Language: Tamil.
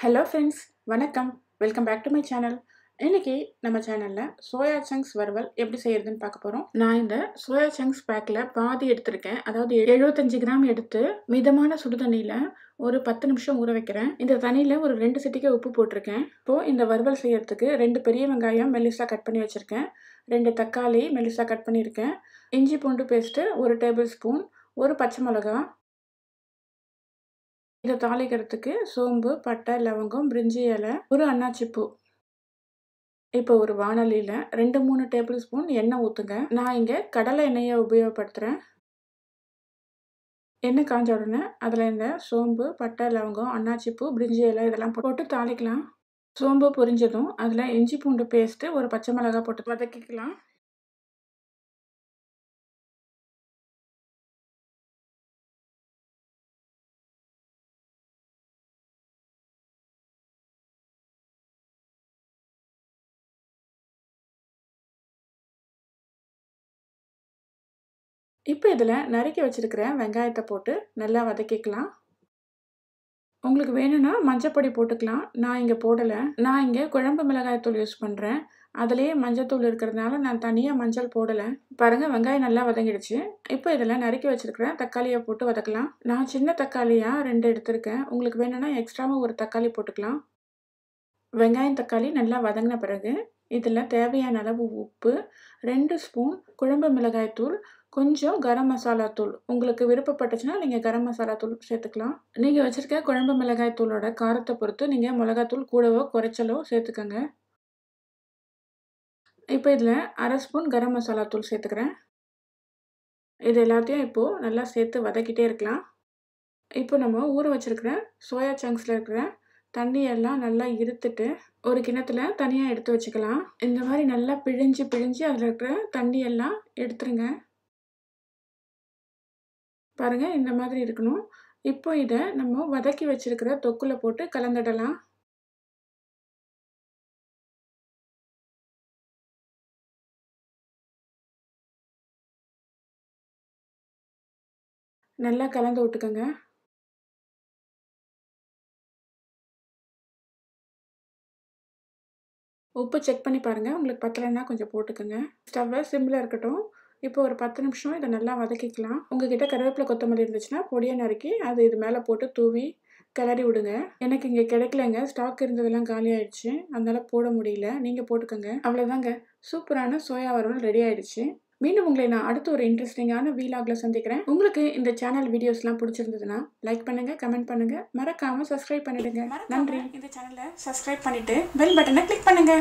ஹலோ ஃப்ரெண்ட்ஸ் வணக்கம் welcome back to my channel இன்றைக்கி நம்ம சேனலில் சோயா சங்க்ஸ் வறுவல் எப்படி செய்யறதுன்னு பார்க்க போகிறோம் நான் இந்த சோயா சங்க்ஸ் பேக்கில் பாதி எடுத்திருக்கேன் அதாவது எழுபத்தஞ்சு கிராம் எடுத்து மிதமான சுடு தண்ணியில் ஒரு பத்து நிமிஷம் ஊற வைக்கிறேன் இந்த தண்ணியில் ஒரு ரெண்டு சிட்டிக்கு உப்பு போட்டிருக்கேன் இப்போது இந்த வறுவல் செய்கிறதுக்கு ரெண்டு பெரிய வெங்காயம் மெலிசாக கட் பண்ணி வச்சுருக்கேன் ரெண்டு தக்காளி மெலிசாக கட் பண்ணியிருக்கேன் இஞ்சி பூண்டு பேஸ்ட்டு ஒரு டேபிள் ஸ்பூன் ஒரு பச்சை மிளகா இதை தாளிக்கிறதுக்கு சோம்பு பட்டை லவங்கம் பிரிஞ்சி இலை ஒரு அன்னாச்சிப்பூ இப்போ ஒரு வானொலியில் ரெண்டு மூணு டேபிள் ஸ்பூன் எண்ணெய் ஊற்றுங்க நான் இங்கே கடலை எண்ணெயை உபயோகப்படுத்துகிறேன் எண்ணெய் காஞ்ச உடனே அதில் இந்த சோம்பு பட்டை லவங்கம் அன்னாச்சிப்பூ பிரிஞ்சி இலை இதெல்லாம் போட்டு தாளிக்கலாம் சோம்பு பொரிஞ்சதும் அதில் இஞ்சி பூண்டு பேஸ்ட்டு ஒரு பச்சை மிளகா போட்டு வதக்கிக்கலாம் இப்போ இதில் நறுக்கி வச்சுருக்கிற வெங்காயத்தை போட்டு நல்லா வதக்கிக்கலாம் உங்களுக்கு வேணும்னா மஞ்சப்பொடி போட்டுக்கலாம் நான் இங்கே போடலை நான் இங்கே குழம்பு தூள் யூஸ் பண்ணுறேன் அதுலேயே மஞ்சத்தூள் இருக்கிறதுனால நான் தனியாக மஞ்சள் போடலை பாருங்கள் வெங்காயம் நல்லா வதங்கிடுச்சு இப்போ இதில் நறுக்கி வச்சுருக்கிறேன் தக்காளியை போட்டு வதக்கலாம் நான் சின்ன தக்காளியாக ரெண்டு எடுத்திருக்கேன் உங்களுக்கு வேணும்னா எக்ஸ்ட்ராவும் ஒரு தக்காளி போட்டுக்கலாம் வெங்காயம் தக்காளி நல்லா வதங்கின பிறகு இதில் தேவையான அளவு உப்பு ரெண்டு ஸ்பூன் குழம்பு மிளகாய்த்தூள் கொஞ்சம் கரம் மசாலா தூள் உங்களுக்கு விருப்பப்பட்டுச்சுன்னா நீங்கள் கரம் மசாலா தூள் சேர்த்துக்கலாம் நீங்கள் வச்சுருக்க குழம்பு மிளகாய் தூளோட காரத்தை பொறுத்து நீங்கள் மிளகாத்தூள் கூடவோ குறைச்சலோ சேர்த்துக்கோங்க இப்போ இதில் அரை ஸ்பூன் கரம் மசாலா தூள் சேர்த்துக்கிறேன் இது எல்லாத்தையும் இப்போது நல்லா சேர்த்து வதக்கிட்டே இருக்கலாம் இப்போ நம்ம ஊற வச்சுருக்கிற சோயா சங்க்ஸில் இருக்கிற தண்ணியெல்லாம் நல்லா இருத்துட்டு ஒரு கிணத்துல தனியாக எடுத்து வச்சுக்கலாம் இந்த மாதிரி நல்லா பிழிஞ்சு பிழிஞ்சு அதில் இருக்கிற தண்ணியெல்லாம் எடுத்துருங்க பாருங்கள் இந்த மாதிரி இருக்கணும் இப்போ இதை நம்ம வதக்கி வச்சுருக்கிற தொக்குல போட்டு கலந்துடலாம் நல்லா கலந்து விட்டுக்கோங்க உப்பு செக் பண்ணி பாருங்கள் உங்களுக்கு பத்தலைன்னா கொஞ்சம் போட்டுக்கோங்க ஸ்டவ்வை சிம்பிளாக இருக்கட்டும் இப்போ ஒரு பத்து நிமிஷம் இதை நல்லா வதக்கிக்கலாம் உங்ககிட்ட கருவேப்பிலை கொத்தமல்லி இருந்துச்சுன்னா பொடியை நறுக்கி அது இது மேலே போட்டு தூவி கிளறி விடுங்க எனக்கு இங்கே கிடைக்கலங்க ஸ்டாக் இருந்ததெல்லாம் காலி ஆயிடுச்சு அதனால் போட முடியல நீங்கள் போட்டுக்கோங்க அவ்வளோதாங்க சூப்பரான சோயா வரவன் ரெடி ஆயிடுச்சு மீண்டும் உங்களை நான் அடுத்த ஒரு இன்ட்ரெஸ்டிங்கான வீலாக்ல சந்திக்கிறேன் உங்களுக்கு இந்த சேனல் வீடியோஸ்லாம் பிடிச்சிருந்ததுன்னா லைக் பண்ணுங்க கமெண்ட் பண்ணுங்க மறக்காம சப்ஸ்கிரைப் பண்ணிடுங்க நன்றி இந்த சேனலை சப்ஸ்கிரைப் பண்ணிட்டு பெல் பட்டனை கிளிக் பண்ணுங்க